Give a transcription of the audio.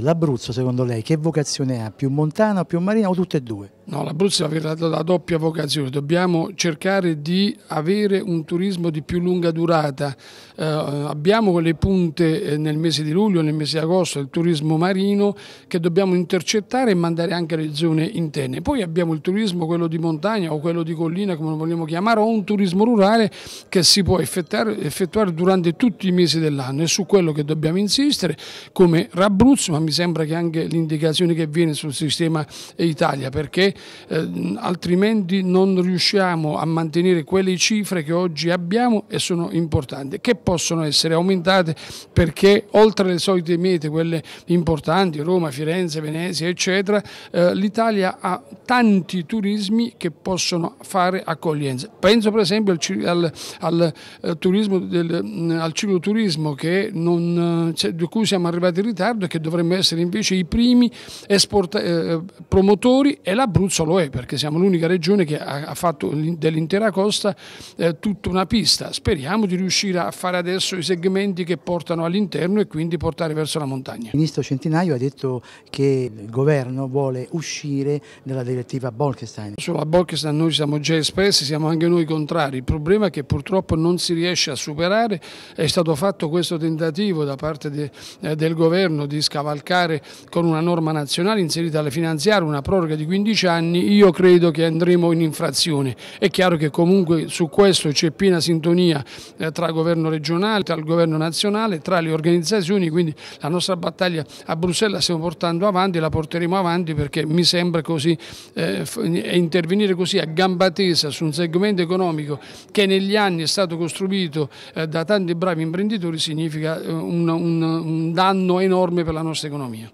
L'Abruzzo, secondo lei, che vocazione ha? Più montana, più marina o tutte e due? No, l'Abruzzo deve avere la, doppia vocazione, dobbiamo cercare di avere un turismo di più lunga durata. Eh, abbiamo quelle punte eh, nel mese di luglio, nel mese di agosto, il turismo marino che dobbiamo intercettare e mandare anche alle zone interne. Poi abbiamo il turismo, quello di montagna o quello di collina, come lo vogliamo chiamare, o un turismo rurale che si può effettuare, effettuare durante tutti i mesi dell'anno. È su quello che dobbiamo insistere come Rabruzzo, ma mi sembra che anche l'indicazione che viene sul sistema Italia, perché eh, altrimenti non riusciamo a mantenere quelle cifre che oggi abbiamo e sono importanti, che possono essere aumentate perché oltre alle solite mete, quelle importanti, Roma, Firenze, Venezia, eccetera, eh, l'Italia ha tanti turismi che possono fare accoglienza. Penso per esempio al, al, al, eh, turismo del, mm, al cicloturismo che non, eh, cioè, di cui siamo arrivati in ritardo e che dovremmo essere invece i primi esporta, eh, promotori e la Bruna Abruzzo lo è perché siamo l'unica regione che ha fatto dell'intera costa eh, tutta una pista. Speriamo di riuscire a fare adesso i segmenti che portano all'interno e quindi portare verso la montagna. Il ministro Centinaio ha detto che il governo vuole uscire dalla direttiva Bolkestein. Sulla Bolkestein noi siamo già espressi, siamo anche noi contrari. Il problema è che purtroppo non si riesce a superare. È stato fatto questo tentativo da parte de, eh, del governo di scavalcare con una norma nazionale inserita alle finanziarie una proroga di 15 anni anni io credo che andremo in infrazione. È chiaro che comunque su questo c'è piena sintonia eh, tra il governo regionale, tra il governo nazionale, tra le organizzazioni, quindi la nostra battaglia a Bruxelles la stiamo portando avanti, la porteremo avanti perché mi sembra così eh, intervenire così a gamba tesa su un segmento economico che negli anni è stato costruito eh, da tanti bravi imprenditori significa eh, un, un, un danno enorme per la nostra economia.